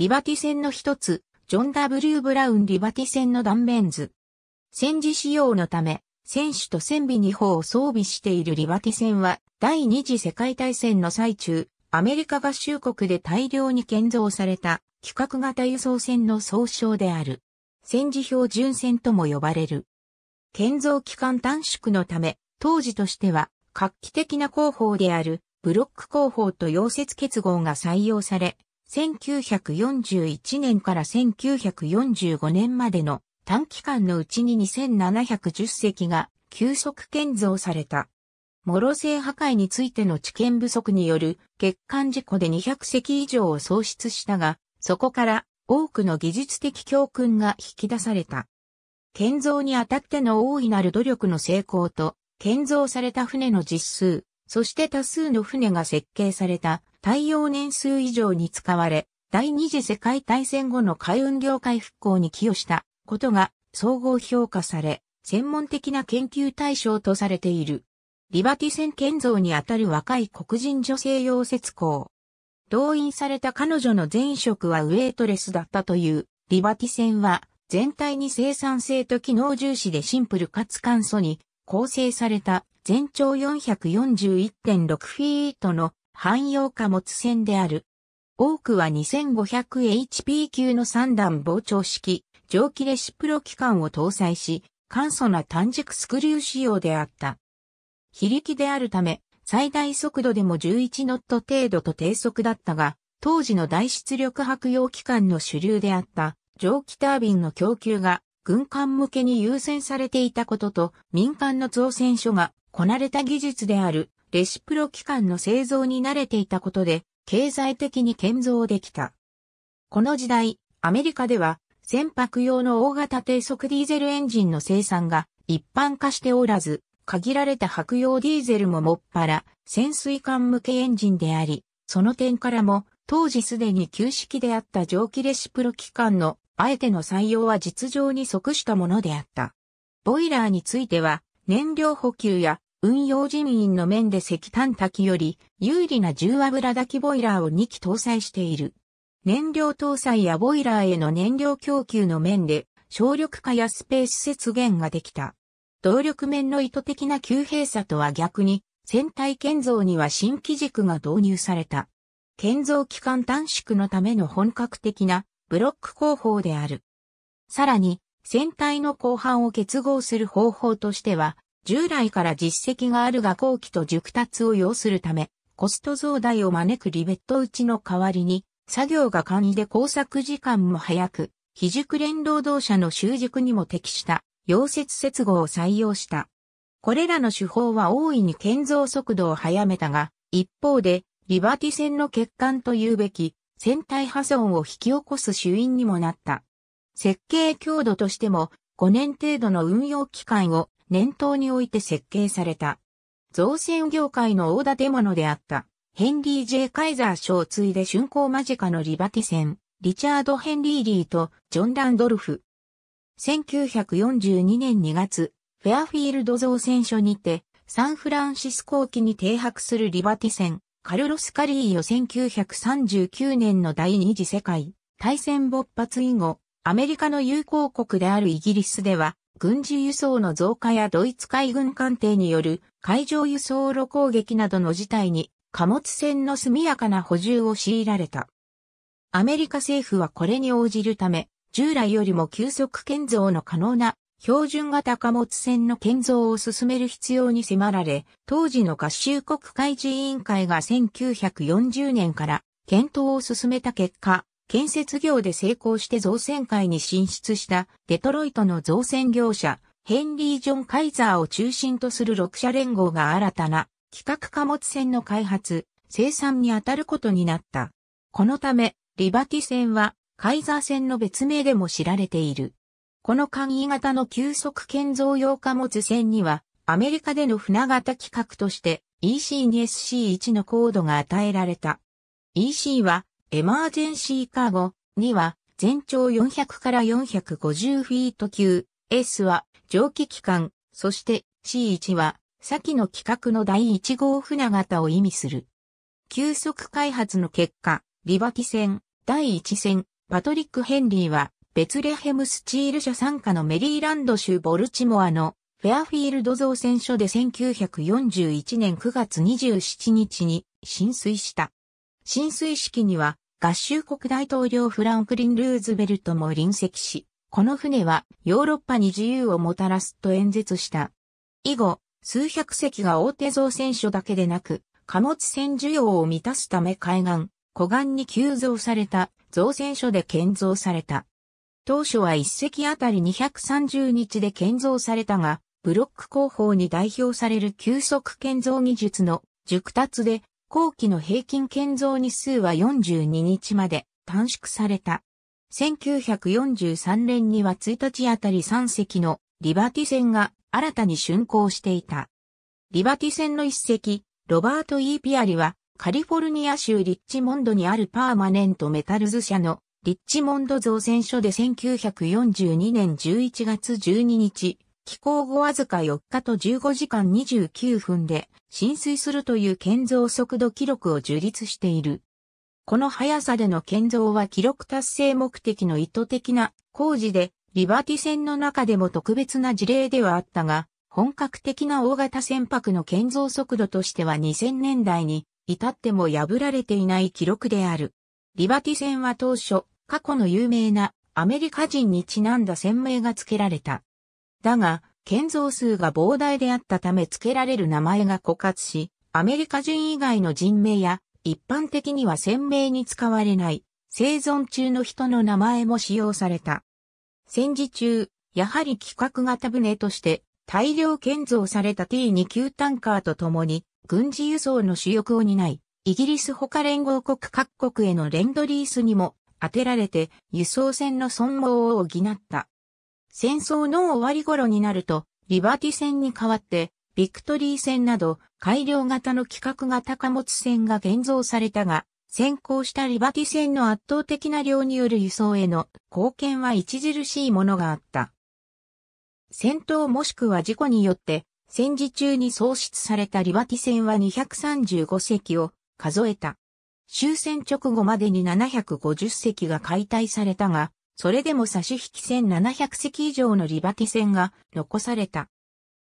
リバティ線の一つ、ジョン・ W・ ブラウンリバティ線の断面図。戦時仕様のため、選手と船尾2砲を装備しているリバティ船は、第二次世界大戦の最中、アメリカ合衆国で大量に建造された、規格型輸送船の総称である。戦時標準船とも呼ばれる。建造期間短縮のため、当時としては、画期的な工法である、ブロック工法と溶接結合が採用され、1941年から1945年までの短期間のうちに2710隻が急速建造された。モロ性破壊についての知見不足による欠陥事故で200隻以上を喪失したが、そこから多くの技術的教訓が引き出された。建造にあたっての大いなる努力の成功と、建造された船の実数、そして多数の船が設計された耐用年数以上に使われ、第二次世界大戦後の海運業界復興に寄与したことが総合評価され、専門的な研究対象とされている。リバティ船建造にあたる若い黒人女性溶接工。動員された彼女の前職はウェイトレスだったという、リバティ船は全体に生産性と機能重視でシンプルかつ簡素に構成された全長441.6フィートの汎用貨物船である。多くは 2500HP 級の3段膨張式、蒸気レシプロ機関を搭載し、簡素な短軸スクリュー仕様であった。非力であるため、最大速度でも11ノット程度と低速だったが、当時の大出力白用機関の主流であった蒸気タービンの供給が軍艦向けに優先されていたことと民間の造船所がこなれた技術であるレシプロ機関の製造に慣れていたことで、経済的に建造できた。この時代、アメリカでは、船舶用の大型低速ディーゼルエンジンの生産が一般化しておらず、限られた白用ディーゼルももっぱら潜水艦向けエンジンであり、その点からも当時すでに旧式であった蒸気レシプロ機関のあえての採用は実情に即したものであった。ボイラーについては燃料補給や運用人員の面で石炭炊きより有利な重油炊きボイラーを2機搭載している。燃料搭載やボイラーへの燃料供給の面で省力化やスペース節減ができた。動力面の意図的な急閉鎖とは逆に、船体建造には新機軸が導入された。建造期間短縮のための本格的なブロック工法である。さらに、船体の後半を結合する方法としては、従来から実績があるが後期と熟達を要するため、コスト増大を招くリベット打ちの代わりに、作業が簡易で工作時間も早く、非熟練労働者の習熟にも適した溶接接合を採用した。これらの手法は大いに建造速度を早めたが、一方で、リバティ線の欠陥というべき、船体破損を引き起こす主因にもなった。設計強度としても、5年程度の運用期間を念頭において設計された。造船業界の大建物であった、ヘンリー・ J・ カイザー賞を継いで竣工間近のリバティ船、リチャード・ヘンリー・リーとジョン・ランドルフ。1942年2月、フェアフィールド造船所にて、サンフランシスコ沖に停泊するリバティ船、カルロス・カリーよ1939年の第二次世界大戦勃発以後、アメリカの友好国であるイギリスでは、軍事輸送の増加やドイツ海軍艦艇による海上輸送路攻撃などの事態に貨物船の速やかな補充を強いられた。アメリカ政府はこれに応じるため、従来よりも急速建造の可能な標準型貨物船の建造を進める必要に迫られ、当時の合衆国海事委員会が1940年から検討を進めた結果、建設業で成功して造船会に進出したデトロイトの造船業者、ヘンリー・ジョン・カイザーを中心とする6社連合が新たな企画貨物船の開発、生産に当たることになった。このため、リバティ船はカイザー船の別名でも知られている。この簡易型の急速建造用貨物船には、アメリカでの船型規格として EC2SC1 のコードが与えられた。EC はエマージェンシーカーゴ2は全長400から450フィート級、S は蒸気機関、そして C1 は先の規格の第1号船型を意味する。急速開発の結果、リバキ船、第1船、パトリック・ヘンリーは、ベツレヘムスチール社傘下のメリーランド州ボルチモアのフェアフィールド造船所で1941年9月27日に浸水した。浸水式には合衆国大統領フランクリン・ルーズベルトも臨席し、この船はヨーロッパに自由をもたらすと演説した。以後、数百隻が大手造船所だけでなく、貨物船需要を満たすため海岸、湖岸に急増された造船所で建造された。当初は1隻あたり230日で建造されたが、ブロック工法に代表される急速建造技術の熟達で後期の平均建造日数は42日まで短縮された。1943年には1日あたり3隻のリバティ船が新たに竣工していた。リバティ船の一隻、ロバート・ E・ ピアリはカリフォルニア州リッチモンドにあるパーマネントメタルズ社のリッチモンド造船所で1942年11月12日、帰港後わずか4日と15時間29分で浸水するという建造速度記録を樹立している。この速さでの建造は記録達成目的の意図的な工事で、リバティ船の中でも特別な事例ではあったが、本格的な大型船舶の建造速度としては2000年代に至っても破られていない記録である。リバティ船は当初、過去の有名なアメリカ人にちなんだ船名が付けられた。だが、建造数が膨大であったため付けられる名前が枯渇し、アメリカ人以外の人名や、一般的には鮮明に使われない、生存中の人の名前も使用された。戦時中、やはり規格型船として大量建造された T2 級タンカーと共に軍事輸送の主力を担い、イギリス他連合国各国へのレンドリースにも当てられて輸送船の損耗を補った。戦争の終わり頃になると、リバティ戦に代わって、ビクトリー戦など、改良型の規格型貨物船が現像されたが、先行したリバティ船の圧倒的な量による輸送への貢献は著しいものがあった。戦闘もしくは事故によって、戦時中に創出されたリバティ船は235隻を数えた。終戦直後までに750隻が解体されたが、それでも差し引き1700隻以上のリバティ船が残された。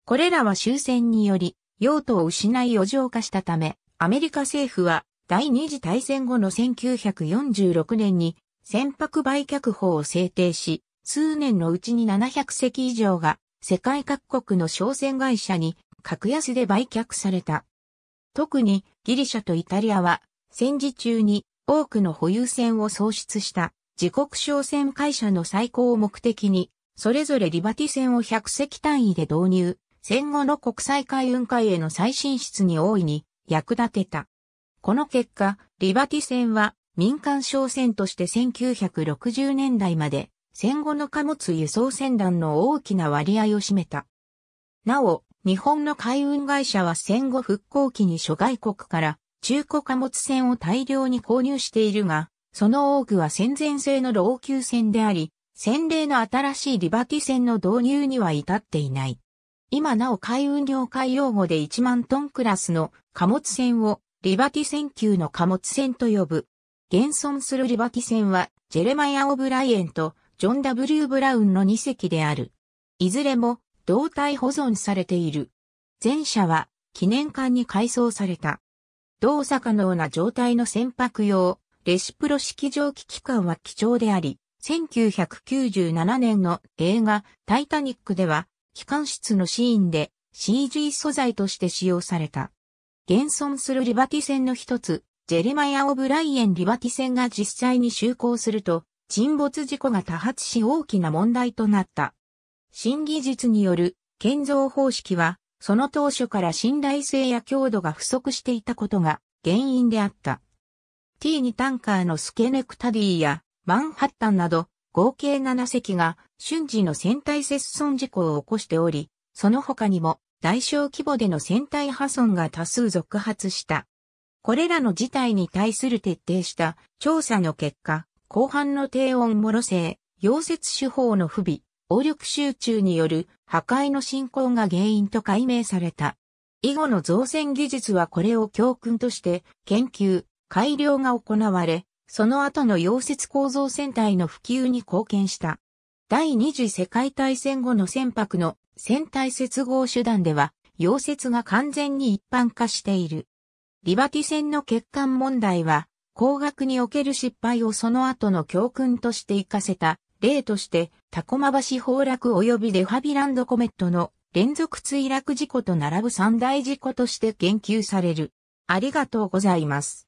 これらは終戦により用途を失い余剰化したため、アメリカ政府は第二次大戦後の1946年に船舶売却法を制定し、数年のうちに700隻以上が世界各国の商船会社に格安で売却された。特にギリシャとイタリアは戦時中に多くの保有船を創出した。自国商船会社の再興を目的に、それぞれリバティ船を100隻単位で導入、戦後の国際海運会への再進出に大いに役立てた。この結果、リバティ船は民間商船として1960年代まで戦後の貨物輸送船団の大きな割合を占めた。なお、日本の海運会社は戦後復興期に諸外国から中古貨物船を大量に購入しているが、その多くは戦前製の老朽船であり、戦例の新しいリバティ船の導入には至っていない。今なお海運業界用語で1万トンクラスの貨物船をリバティ船級の貨物船と呼ぶ。現存するリバティ船はジェレマヤ・オブライエンとジョン・ W・ ブラウンの2隻である。いずれも胴体保存されている。前者は記念館に改装された。動作可能な状態の船舶用レシプロ式蒸気機関は貴重であり、1997年の映画タイタニックでは、機関室のシーンで CG 素材として使用された。現存するリバティ船の一つ、ジェレマイア・オブライエン・リバティ船が実際に就航すると、沈没事故が多発し大きな問題となった。新技術による建造方式は、その当初から信頼性や強度が不足していたことが原因であった。T2 タンカーのスケネクタディやマンハッタンなど合計7隻が瞬時の船体接損事故を起こしており、その他にも大小規模での船体破損が多数続発した。これらの事態に対する徹底した調査の結果、後半の低温もろ性、溶接手法の不備、応力集中による破壊の進行が原因と解明された。以後の造船技術はこれを教訓として研究、改良が行われ、その後の溶接構造船体の普及に貢献した。第二次世界大戦後の船舶の船体接合手段では、溶接が完全に一般化している。リバティ船の欠陥問題は、工学における失敗をその後の教訓として活かせた例として、タコマ橋崩落及びデファビランドコメットの連続墜落事故と並ぶ三大事故として言及される。ありがとうございます。